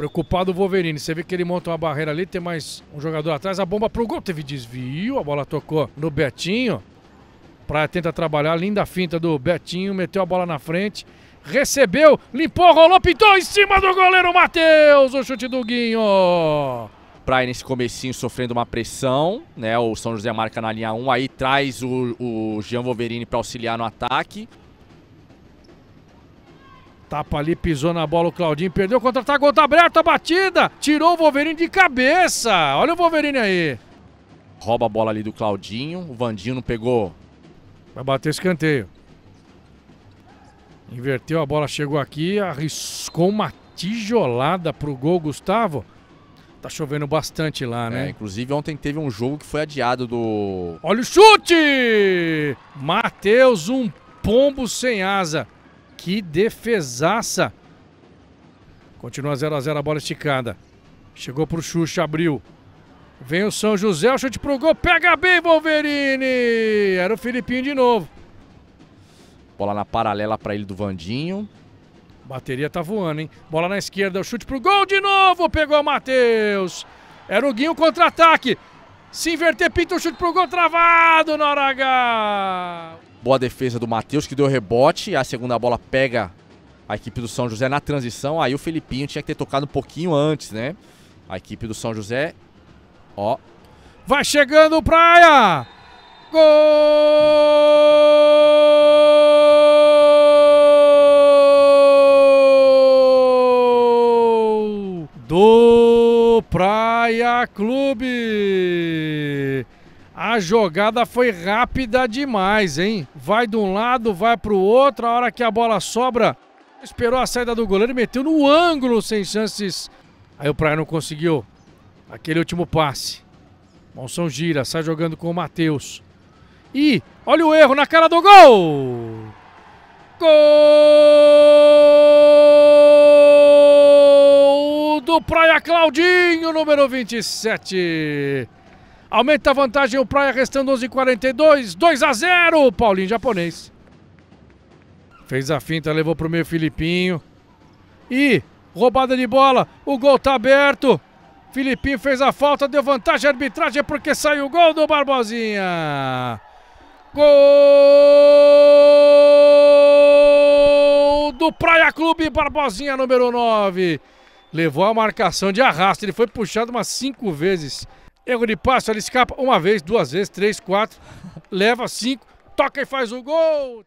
Preocupado o Wolverine. Você vê que ele monta uma barreira ali, tem mais um jogador atrás. A bomba pro gol teve desvio, a bola tocou no Betinho. Praia tenta trabalhar, linda finta do Betinho, meteu a bola na frente. Recebeu, limpou, rolou, pintou em cima do goleiro Matheus. O chute do Guinho. Praia nesse comecinho sofrendo uma pressão, né? O São José marca na linha 1, aí traz o, o Jean Wolverine para auxiliar no ataque. Tapa ali, pisou na bola o Claudinho, perdeu o contra-ataque, gol tá aberto, a batida! Tirou o Wolverine de cabeça! Olha o Wolverine aí! Rouba a bola ali do Claudinho, o Vandinho não pegou. Vai bater escanteio. Inverteu a bola, chegou aqui, arriscou uma tijolada pro gol, Gustavo. Tá chovendo bastante lá, né? É, inclusive ontem teve um jogo que foi adiado do. Olha o chute! Matheus, um pombo sem asa. Que defesaça! Continua 0 a 0 a bola esticada. Chegou pro Xuxa, abriu. Vem o São José, o chute pro gol, pega bem Wolverine! Era o Filipinho de novo. Bola na paralela para ele do Vandinho. Bateria tá voando, hein? Bola na esquerda, o chute pro gol de novo, pegou o Matheus. Era o Guinho contra-ataque. Se inverter, pinta o chute pro gol travado na Boa defesa do Matheus, que deu rebote. A segunda bola pega a equipe do São José na transição. Aí o Felipinho tinha que ter tocado um pouquinho antes, né? A equipe do São José. Ó. Vai chegando Praia! Gol! Do Praia Clube! A jogada foi rápida demais, hein? Vai de um lado, vai para o outro, a hora que a bola sobra, esperou a saída do goleiro e meteu no ângulo sem chances. Aí o Praia não conseguiu aquele último passe. Monção gira, sai jogando com o Matheus. E olha o erro na cara do gol! Gol do Praia Claudinho, número 27. Aumenta a vantagem o Praia, restando 11:42, 2 a 0, Paulinho japonês. Fez a finta, levou para o meio Filipinho. E roubada de bola, o gol está aberto. Filipinho fez a falta, deu vantagem à arbitragem porque saiu o gol do Barbosinha. Gol do Praia Clube Barbosinha, número 9. Levou a marcação de arrasto, ele foi puxado umas cinco vezes. Erro de passo, ele escapa uma vez, duas vezes, três, quatro, leva cinco, toca e faz o gol.